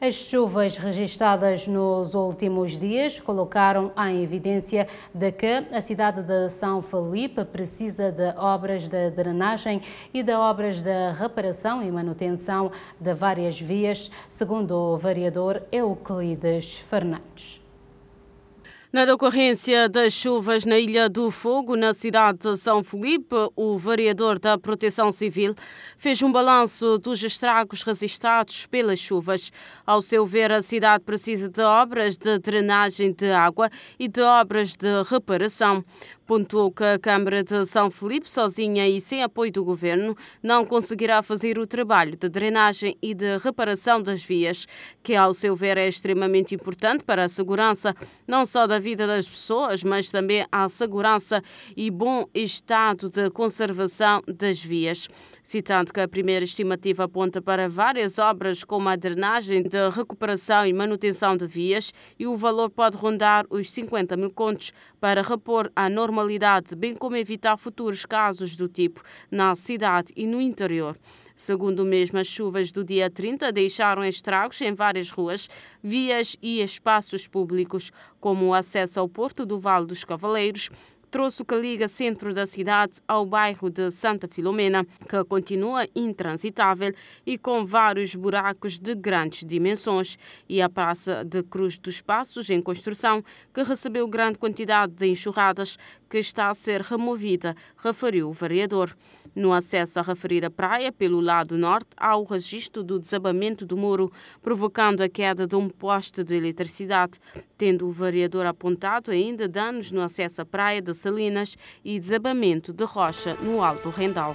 As chuvas registadas nos últimos dias colocaram em evidência de que a cidade de São Felipe precisa de obras de drenagem e de obras de reparação e manutenção de várias vias, segundo o vereador Euclides Fernandes. Na decorrência das chuvas na Ilha do Fogo, na cidade de São Felipe, o vereador da Proteção Civil fez um balanço dos estragos registrados pelas chuvas. Ao seu ver, a cidade precisa de obras de drenagem de água e de obras de reparação. Pontuou que a Câmara de São Felipe, sozinha e sem apoio do Governo, não conseguirá fazer o trabalho de drenagem e de reparação das vias, que, ao seu ver, é extremamente importante para a segurança não só da vida das pessoas, mas também à segurança e bom estado de conservação das vias. Citando que a primeira estimativa aponta para várias obras, como a drenagem de recuperação e manutenção de vias, e o valor pode rondar os 50 mil contos para repor a norma normalidade, bem como evitar futuros casos do tipo na cidade e no interior. Segundo mesmo, as chuvas do dia 30 deixaram estragos em várias ruas, vias e espaços públicos, como o acesso ao Porto do Vale dos Cavaleiros, trouxe que liga centro da cidade ao bairro de Santa Filomena, que continua intransitável e com vários buracos de grandes dimensões, e a Praça de Cruz dos Passos, em construção, que recebeu grande quantidade de enxurradas, que está a ser removida, referiu o vereador. No acesso à referida praia, pelo lado norte, há o registro do desabamento do muro, provocando a queda de um poste de eletricidade, tendo o vereador apontado ainda danos no acesso à praia de salinas e desabamento de rocha no Alto Rendal.